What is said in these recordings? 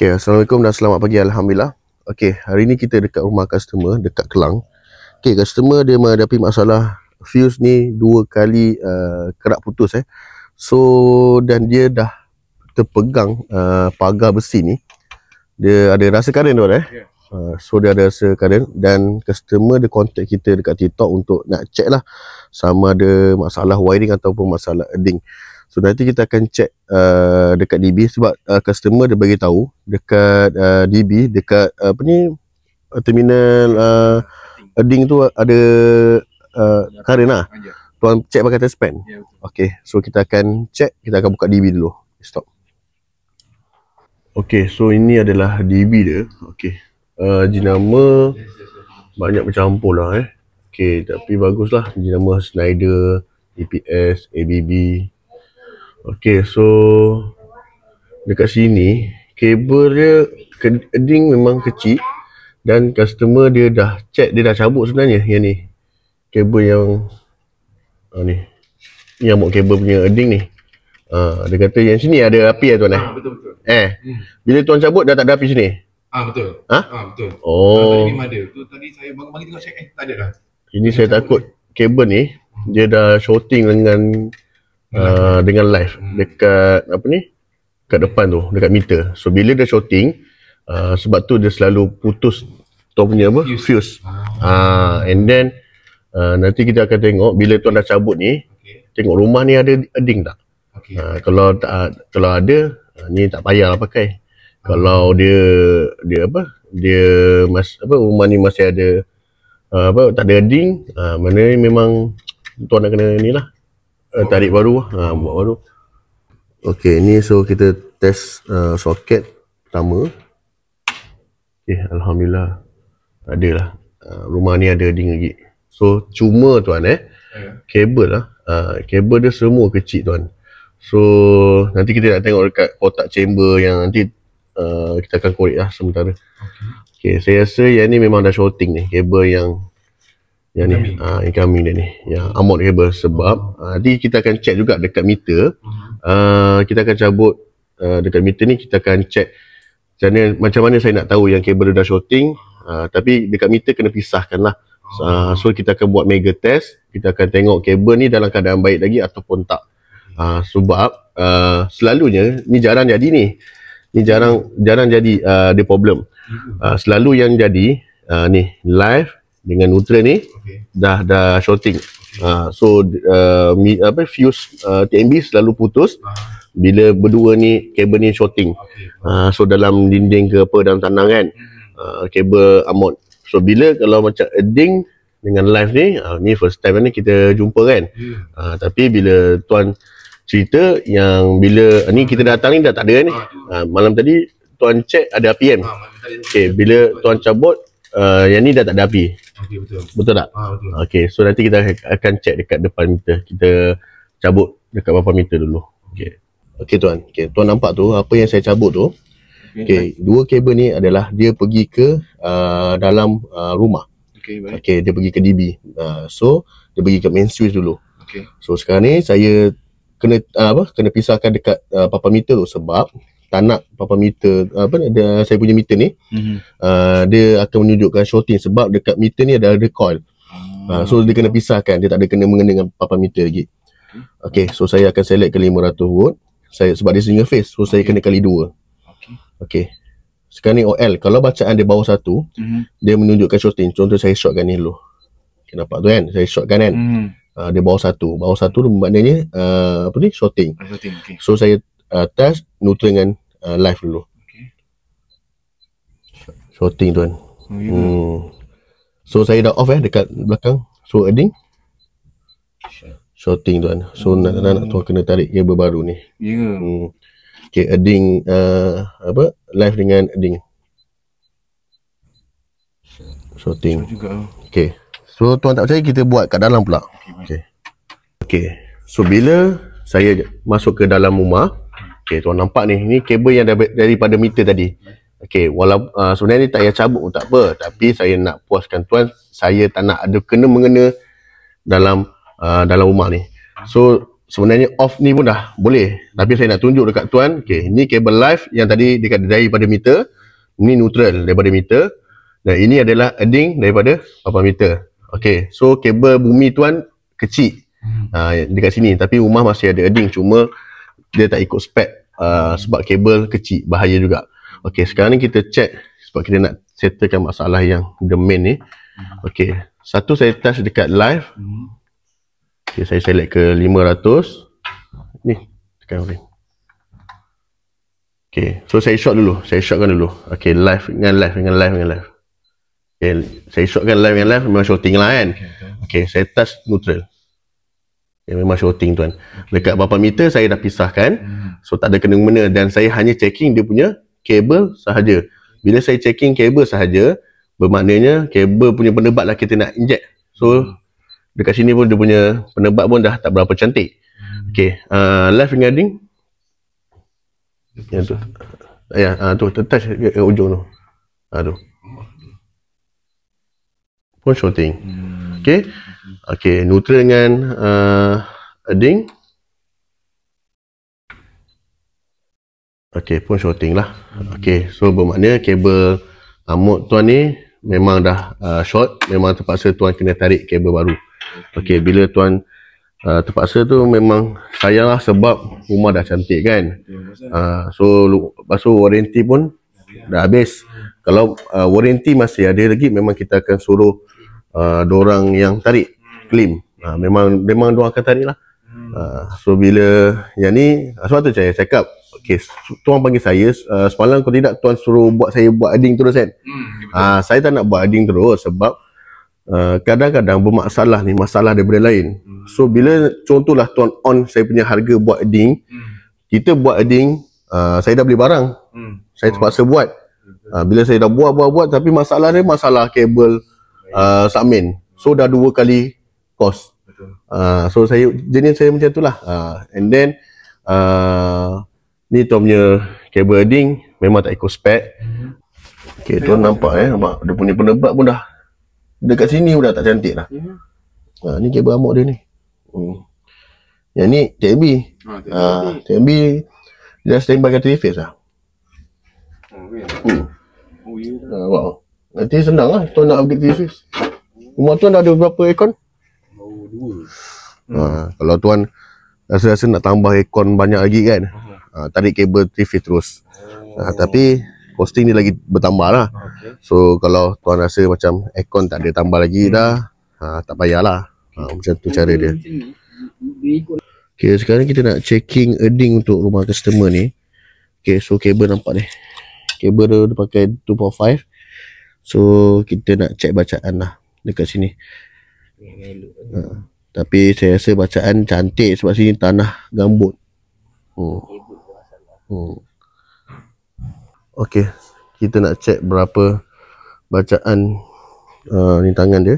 Okay, Assalamualaikum dan selamat pagi Alhamdulillah Okay, hari ni kita dekat rumah customer Dekat Kelang Okay, customer dia menghadapi masalah Fuse ni dua kali uh, kerap putus eh So, dan dia dah terpegang uh, pagar besi ni Dia ada rasa karen tu eh ya. uh, So, dia ada rasa karen Dan customer dia contact kita dekat TikTok Untuk nak check lah Sama ada masalah wiring ataupun masalah ding. So nanti kita akan check uh, dekat DB sebab uh, customer dia bagi tahu dekat uh, DB dekat uh, apa ni uh, terminal uh, Erding tu ada uh, Karina. Ya, lah. ya. Tuan check pakai test pen. Ya, okay, so kita akan check, kita akan buka DB dulu. Stop. Okay, so ini adalah DB dia. Okay, uh, jenama banyak bercampur lah eh. Okay, tapi baguslah jenama Schneider, EPS, ABB, Okey, so dekat sini kabel dia keding memang kecil dan customer dia dah check dia dah cabut sebenarnya yang ni kabel yang ah, ni yang mau kabel punya eding ni ah, dia kata yang sini ada api ya tuan eh ah, betul betul eh hmm. bila tuan cabut dah tak ada api sini ah betul ha? ah betul oh ah, tadi memang ada tu tadi saya bang bagi tengok check eh tak ada dah ini saya takut ni. kabel ni dia dah shorting dengan Ah, dengan live hmm. dekat apa ni dekat depan tu dekat meter so bila dia shooting uh, sebab tu dia selalu putus tu punya apa fuse, fuse. Ah. Uh, and then uh, nanti kita akan tengok bila tuan dah cabut ni okay. tengok rumah ni ada ding tak okay. uh, kalau tak kalau ada uh, ni tak payahlah pakai kalau dia dia apa dia mas apa rumah ni masih ada uh, apa tak ada ding uh, mana ni memang tuan nak kena ni lah uh, tarik baru lah. ah uh, buat baru okey ni so kita test uh, soket pertama Eh, alhamdulillah ada lah uh, ah, rumah ni ada ding lagi so cuma tuan eh yeah. kabel lah uh, kabel dia semua kecil tuan so nanti kita nak tengok dekat kotak chamber yang nanti uh, kita akan korek lah sementara okey okay, saya rasa yang ni memang dah shorting ni kabel yang yang ni, ah uh, incoming dia ni. Ya, amount cable sebab ah, tadi uh, kita akan check juga dekat meter. Uh, kita akan cabut uh, dekat meter ni kita akan check macam mana, macam mana saya nak tahu yang kabel dah shorting uh, tapi dekat meter kena pisahkan lah uh, oh. so kita akan buat mega test kita akan tengok kabel ni dalam keadaan baik lagi ataupun tak uh, sebab uh, selalunya ni jarang jadi ni ni jarang jarang jadi uh, problem uh, selalu yang jadi uh, ni live dengan Ultra ni okay. dah dah shorting. Okay. Uh, ah, so uh, mi, apa fuse uh, TMB selalu putus. uh Bila berdua ni kabel ni shorting. Okay. Uh, ah, so dalam dinding ke apa dalam tanah kan. Uh, kabel amot. So bila kalau macam eh, ding dengan live ni, uh, ni first time ni kita jumpa kan. Yeah. Ya. Uh, tapi bila tuan cerita yang bila uh, ni kita datang ni dah tak ada kan ni. Uh, malam tadi tuan cek ada APM. Kan? Okay, bila tuan cabut uh, yang ni dah tak ada api. Okey betul. Betul tak? Ha betul. Okey, so nanti kita akan check dekat depan meter. Kita cabut dekat berapa meter dulu. Okay, okay tuan. Okay, tuan nampak tu apa yang saya cabut tu? Okey, okay, dua kabel ni adalah dia pergi ke uh, dalam uh, rumah. Okay, baik. Okey, dia pergi ke DB. Uh, so dia pergi ke main switch dulu. Okay. So sekarang ni saya kena uh, apa? Kena pisahkan dekat uh, papa meter tu sebab tak nak apa-apa meter apa dia saya punya meter ni mm-hmm. uh, dia akan menunjukkan shorting sebab dekat meter ni ada ada coil oh. Ah. uh, so dia kena pisahkan dia tak ada kena mengenai dengan apa-apa meter lagi okey so saya akan select ke 500 volt saya sebab dia single phase so okay. saya kena kali 2 Okay. okey sekarang ni OL kalau bacaan dia bawah 1 mm-hmm. dia menunjukkan shorting contoh saya shortkan ni dulu okay, nampak tu kan saya shortkan kan mm-hmm. Uh, dia bawah satu Bawah satu tu maknanya uh, Apa ni? Shorting, shorting okay. So saya uh, test Neutral dengan uh, live dulu. Okay. Shooting tuan. Oh, ya. hmm. So saya dah off eh dekat belakang. So adding. Shooting tuan. So oh. nak, nak, nak tuan kena tarik kabel baru ni. Ya. Yeah. Hmm. Okay, adding uh, apa? Live dengan adding. Shooting. Okay. So tuan tak percaya kita buat kat dalam pula. Okay. Okay. So bila saya masuk ke dalam rumah, Okey, tuan nampak ni. Ni kabel yang daripada meter tadi. Okey, walaupun uh, ah, sebenarnya ni tak payah cabut pun tak apa. Tapi saya nak puaskan tuan. Saya tak nak ada kena-mengena dalam uh, dalam rumah ni. So, sebenarnya off ni pun dah boleh. Tapi saya nak tunjuk dekat tuan. Okey, ni kabel live yang tadi dekat daripada meter. Ni neutral daripada meter. Dan ini adalah adding daripada apa meter. Okey, so kabel bumi tuan kecil. Uh, dekat sini. Tapi rumah masih ada ading, Cuma dia tak ikut spek Uh, sebab kabel kecil bahaya juga. Okey, sekarang ni kita check sebab kita nak settlekan masalah yang the main ni. Okey. Satu saya touch dekat live. Okey, saya select ke 500. Ni, tekan ring. Okey, so saya shot dulu. Saya shortkan dulu. Okey, live dengan live dengan live dengan live. Okey, saya shortkan live dengan live memang shorting lah kan. Okey, saya touch neutral yang memang shorting tuan. Dekat berapa meter saya dah pisahkan. So tak ada kena mengena dan saya hanya checking dia punya kabel sahaja. Bila saya checking kabel sahaja, bermaknanya kabel punya penebat lah kita nak inject. So dekat sini pun dia punya penebat pun dah tak berapa cantik. Okay, uh, left guiding. Yang tu. Ya, uh, tu, touch ke, ke ujung tu. Aduh. Pun shorting. Okay. Okay, neutral dengan uh, ding. Okey, pun shorting lah. Okay, so bermakna kabel amut uh, tuan ni memang dah uh, short, memang terpaksa tuan kena tarik kabel baru. Okay, bila tuan uh, terpaksa tu memang lah sebab rumah dah cantik kan. Uh, so pasal so, warranty pun dah habis. Kalau uh, warranty masih ada lagi memang kita akan suruh uh, dorang yang tarik claim. Ha, memang memang dua kata ni lah. Hmm. Ha, so bila yang ni ha, sebab tu saya cakap Okay, tuan panggil saya uh, semalam kau tidak tuan suruh buat saya buat adding terus kan. Hmm, ha, saya tak nak buat adding terus sebab uh, kadang-kadang bermasalah ni masalah daripada lain. Hmm. So bila contohlah tuan on saya punya harga buat adding hmm. kita buat adding uh, saya dah beli barang. Hmm. Saya terpaksa buat Uh, bila saya dah buat-buat-buat tapi masalah ni masalah kabel uh, submin. So dah dua kali cost. Betul. Uh, so saya jenis saya macam itulah. Uh, ah, and then uh, ni tu punya cable ding memang tak ikut spec. Mm-hmm. Okey, tu nampak eh nampak dia punya penebak pun dah dekat sini pun dah tak cantik lah. Mm-hmm. Uh, ni kabel amok dia ni. Hmm. Yang ni TMB. Ha, TMB. Uh, TMB dia standby kat three lah. Oh, Uh, wow. Nanti senang lah tuan nak update TV Rumah tuan ada berapa aircon? Uh, Ha, kalau tuan rasa-rasa nak tambah aircon banyak lagi kan ha, tarik kabel TV terus ha, tapi costing ni lagi bertambah lah so kalau tuan rasa macam aircon tak ada tambah lagi hmm. dah ha, tak payahlah ha, macam tu cara dia Okay, sekarang kita nak checking earning untuk rumah customer ni Okay, so kabel nampak ni kabel dia, dia pakai 2.5 so kita nak check bacaan lah dekat sini Ha. Tapi saya rasa bacaan cantik sebab sini tanah gambut. Oh. Lah, oh. Okey, kita nak cek berapa bacaan uh, ni tangan dia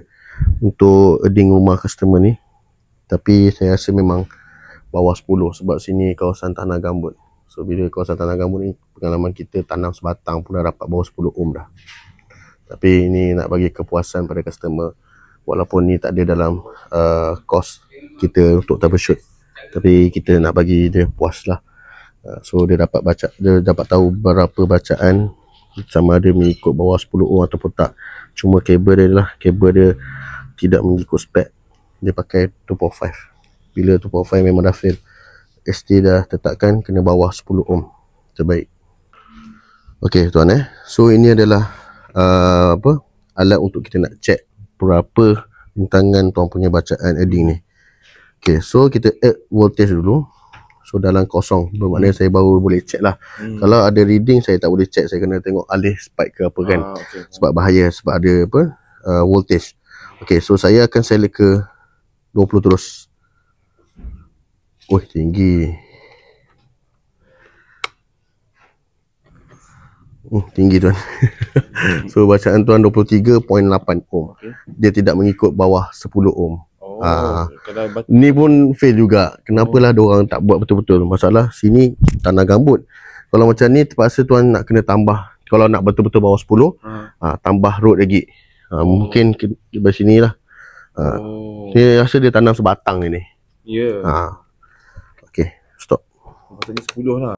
untuk earning rumah customer ni. Tapi saya rasa memang bawah 10 sebab sini kawasan tanah gambut. So bila kawasan tanah gambut ni pengalaman kita tanam sebatang pun dah dapat bawah 10 ohm dah. Tapi ini nak bagi kepuasan pada customer walaupun ni tak ada dalam uh, kos kita untuk shoot, tapi kita nak bagi dia puas lah uh, so dia dapat baca dia dapat tahu berapa bacaan sama ada mengikut bawah 10 ohm ataupun tak cuma kabel dia lah kabel dia tidak mengikut spek dia pakai 2.5 bila 2.5 memang dah fail ST dah tetapkan kena bawah 10 ohm terbaik Okey tuan eh so ini adalah uh, apa alat untuk kita nak check berapa rintangan tuan punya bacaan adding ni. Okay, so kita add voltage dulu. So dalam kosong. Bermakna hmm. saya baru boleh check lah. Hmm. Kalau ada reading saya tak boleh check. Saya kena tengok alih spike ke apa kan. ah, kan. Okay. Sebab bahaya. Sebab ada apa uh, voltage. Okay, so saya akan select ke 20 terus. Wih, tinggi. Hmm, tinggi tuan. Hmm. so bacaan tuan 23.8 ohm. Okay. Dia tidak mengikut bawah 10 ohm. Oh, Aa, ah. bat- ni pun fail juga. Kenapalah oh. orang tak buat betul-betul. Masalah sini tanah gambut. Kalau macam ni terpaksa tuan nak kena tambah. Kalau nak betul-betul bawah 10, hmm. Aa, tambah road lagi. Aa, ah, oh. Mungkin ke, ke sini sinilah. Aa, ah. oh. Dia rasa dia tanam sebatang ini. Ya. Yeah. Okay, stop. Maksudnya 10 lah.